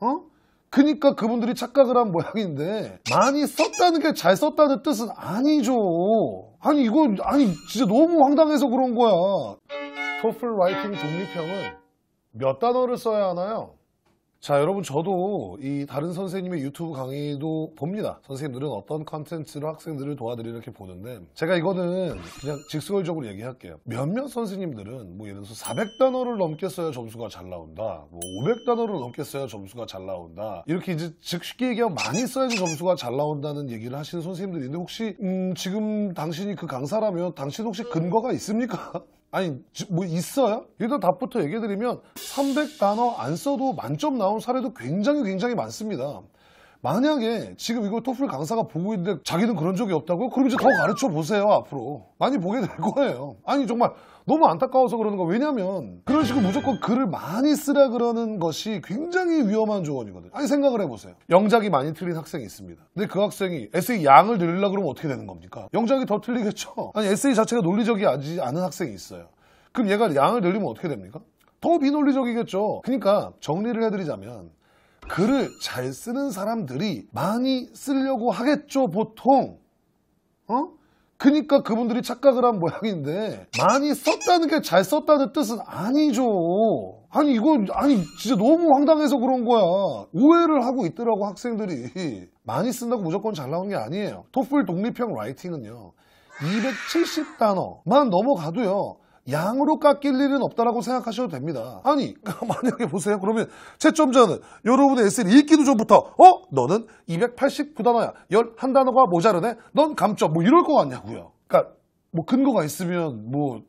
어? 그니까 그분들이 착각을 한 모양인데 많이 썼다는 게 잘 썼다는 뜻은 아니죠. 아니 이거 아니 진짜 너무 황당해서 그런 거야. 토플 라이팅 독립형은 몇 단어를 써야 하나요? 자 여러분 저도 이 다른 선생님의 유튜브 강의도 봅니다 선생님들은 어떤 컨텐츠로 학생들을 도와드리 이렇게 보는데 제가 이거는 그냥 직설적으로 얘기할게요 몇몇 선생님들은 뭐 예를 들어서 400단어를 넘게 써야 점수가 잘 나온다 뭐 500단어를 넘게 써야 점수가 잘 나온다 이렇게 이제 즉시 얘기하면 많이 써야지 점수가 잘 나온다는 얘기를 하시는 선생님들이 있는데 혹시 음, 지금 당신이 그 강사라면 당신 혹시 근거가 있습니까? 아니 뭐 있어요? 일단 답부터 얘기해드리면 300단어 안 써도 만점 나온 사례도 굉장히 굉장히 많습니다. 만약에 지금 이걸 토플 강사가 보고 있는데 자기는 그런 적이 없다고? 그럼 이제 더 가르쳐 보세요 앞으로 많이 보게 될 거예요 아니 정말 너무 안타까워서 그러는 거 왜냐면 그런 식으로 무조건 글을 많이 쓰라 그러는 것이 굉장히 위험한 조언이거든요 아니 생각을 해보세요 영작이 많이 틀린 학생이 있습니다 근데 그 학생이 에세이 양을 늘리려고 그러면 어떻게 되는 겁니까? 영작이 더 틀리겠죠 아니 에세이 자체가 논리적이지 않은 학생이 있어요 그럼 얘가 양을 늘리면 어떻게 됩니까? 더 비논리적이겠죠 그러니까 정리를 해드리자면 글을 잘 쓰는 사람들이 많이 쓰려고 하겠죠, 보통. 어? 그니까 그분들이 착각을 한 모양인데 많이 썼다는 게 잘 썼다는 뜻은 아니죠. 아니 이거 아니 진짜 너무 황당해서 그런 거야. 오해를 하고 있더라고 학생들이. 많이 쓴다고 무조건 잘 나온 게 아니에요. 토플 독립형 라이팅은요. 270단어만 넘어가도요. 양으로 깎일 일은 없다라고 생각하셔도 됩니다. 아니, 만약에 보세요. 그러면 채점자는 여러분의 에세이 읽기도 전부터 어? 너는 289단어야. 11단어가 모자르네. 넌 감점. 뭐 이럴 것 같냐고요. 그러니까 뭐 근거가 있으면 뭐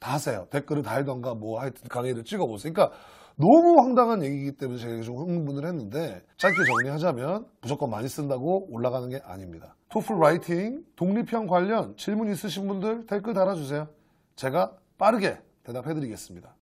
다 하세요. 댓글을 달던가 뭐 하여튼 강의를 찍어보세요. 그러니까 너무 황당한 얘기이기 때문에 제가 좀 흥분을 했는데 짧게 정리하자면 무조건 많이 쓴다고 올라가는 게 아닙니다. 토플 라이팅, 독립형 관련 질문 있으신 분들 댓글 달아주세요. 제가 빠르게 대답해 드리겠습니다.